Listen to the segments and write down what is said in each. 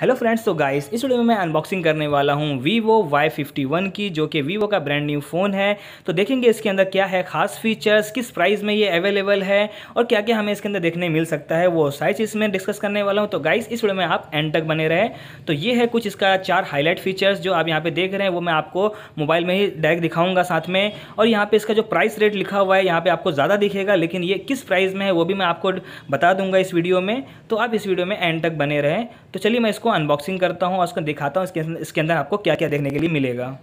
hello friends तो guys इस video में मैं अनबॉक्सिंग करने वाला हूं वीवो Y51 की जो कि वीवो का ब्रांड न्यू फ़ोन है तो देखेंगे इसके अंदर क्या है खास फीचर्स किस प्राइस में ये अवेलेबल है और क्या क्या हमें इसके अंदर देखने मिल सकता है वो सारी चीज़ डिस्कस करने वाला हूँ तो गाइस इस वीडियो में आप एंड तक बने रहे तो ये है कुछ इसका चार हाईलाइट फीचर्स जो आप यहाँ पर देख रहे हैं वो मैं आपको मोबाइल में ही डायरेक्ट दिखाऊँगा साथ में और यहाँ पर इसका जो प्राइस रेट लिखा हुआ है यहाँ पर आपको ज़्यादा दिखेगा लेकिन ये किस प्राइस में है वो भी मैं आपको बता दूंगा इस वीडियो में तो आप इस वीडियो में एंड तक बने रहें तो चलिए मैं इसको अनबॉक्सिंग करता हूँ और उसको दिखाता हूँ इसके इसके अंदर आपको क्या क्या देखने के लिए मिलेगा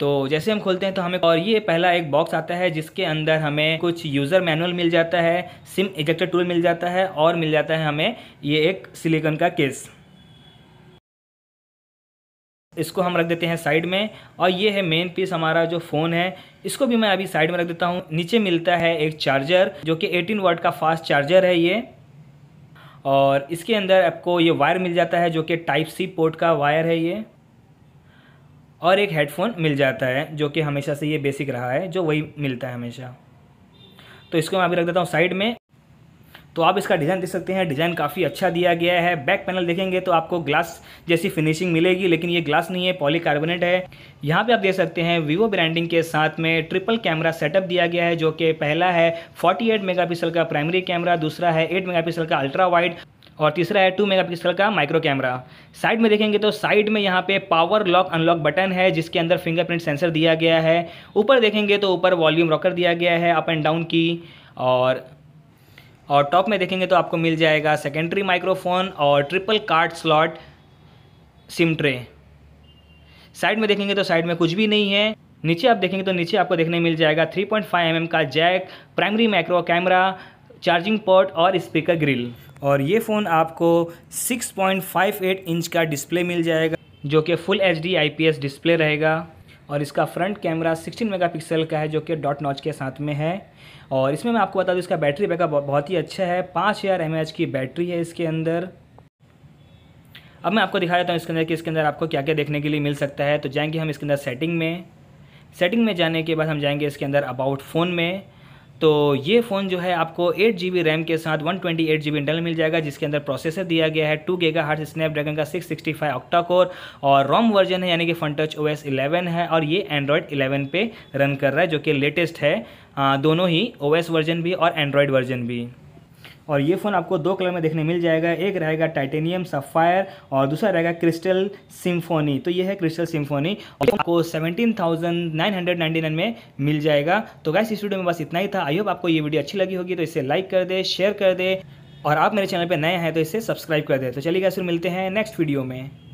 तो जैसे हम खोलते हैं तो हमें और ये पहला एक बॉक्स आता है जिसके अंदर हमें कुछ यूज़र मैनुअल मिल जाता है सिम इजेक्टर टूल मिल जाता है और मिल जाता है हमें ये एक सिलिकॉन का केस इसको हम रख देते हैं साइड में और ये है मेन पीस हमारा जो फ़ोन है इसको भी मैं अभी साइड में रख देता हूँ नीचे मिलता है एक चार्जर जो कि 18 वाट का फास्ट चार्जर है ये और इसके अंदर आपको ये वायर मिल जाता है जो कि टाइप सी पोर्ट का वायर है ये और एक हेडफोन मिल जाता है जो कि हमेशा से ये बेसिक रहा है जो वही मिलता है हमेशा तो इसको मैं अभी रख देता हूँ साइड में तो आप इसका डिज़ाइन देख सकते हैं डिज़ाइन काफ़ी अच्छा दिया गया है बैक पैनल देखेंगे तो आपको ग्लास जैसी फिनिशिंग मिलेगी लेकिन ये ग्लास नहीं है पॉलीकार्बोनेट है यहाँ पे आप देख सकते हैं वीवो ब्रांडिंग के साथ में ट्रिपल कैमरा सेटअप दिया गया है जो कि पहला है फोर्टी एट का प्राइमरी कैमरा दूसरा है एट मेगा का अल्ट्रा वाइड और तीसरा है 2 मेगापिक्सल का माइक्रो कैमरा साइड में देखेंगे तो साइड में यहाँ पे पावर लॉक अनलॉक बटन है जिसके अंदर फिंगरप्रिंट सेंसर दिया गया है ऊपर देखेंगे तो ऊपर वॉल्यूम रॉकर दिया गया है अप एंड डाउन की और और टॉप में देखेंगे तो आपको मिल जाएगा सेकेंडरी माइक्रोफोन और triple card slot sim tray side में देखेंगे तो साइड में कुछ भी नहीं है नीचे आप देखेंगे तो नीचे आपको देखने मिल जाएगा 3.5 पॉइंट mm का jack primary micro camera charging port और स्पीकर ग्रिल और ये फ़ोन आपको 6.58 इंच का डिस्प्ले मिल जाएगा जो कि full H D I P S display रहेगा और इसका फ्रंट कैमरा 16 मेगापिक्सल का है जो कि डॉट नॉच के साथ में है और इसमें मैं आपको बता दूँ इसका बैटरी बैकअप बहुत ही अच्छा है पाँच हज़ार की बैटरी है इसके अंदर अब मैं आपको दिखा देता हूँ इसके अंदर कि इसके अंदर आपको क्या क्या देखने के लिए मिल सकता है तो जाएंगे हम इसके अंदर सेटिंग में सेटिंग में जाने के बाद हम जाएंगे इसके अंदर अबाउट फ़ोन में तो ये फ़ोन जो है आपको एट जी बी रैम के साथ one twenty eight G B internal मिल जाएगा जिसके अंदर प्रोसेसर दिया गया है टू गेगा हार्ट स्नैपड्रैगन का six sixty five octa core और रोम वर्जन है यानी कि Funtouch O S eleven है और ये एंड्रॉयड इलेवन पे रन कर रहा है जो कि लेटेस्ट है आ, दोनों ही ओ एस वर्जन भी और एंड्रॉयड वर्जन भी और ये फ़ोन आपको दो कलर में देखने मिल जाएगा एक रहेगा टाइटेनियम सफ़ायर और दूसरा रहेगा क्रिस्टल सिम्फोनी तो ये है क्रिस्टल सिम्फोनी और आपको 17,999 में मिल जाएगा तो गैस इस वीडियो में बस इतना ही था आई होप आपको ये वीडियो अच्छी लगी होगी तो इसे लाइक कर दे शेयर कर दे और आप मेरे चैनल पर नए हैं तो इसे सब्सक्राइब कर दे तो चलिए गैस फिर मिलते हैं नेक्स्ट वीडियो में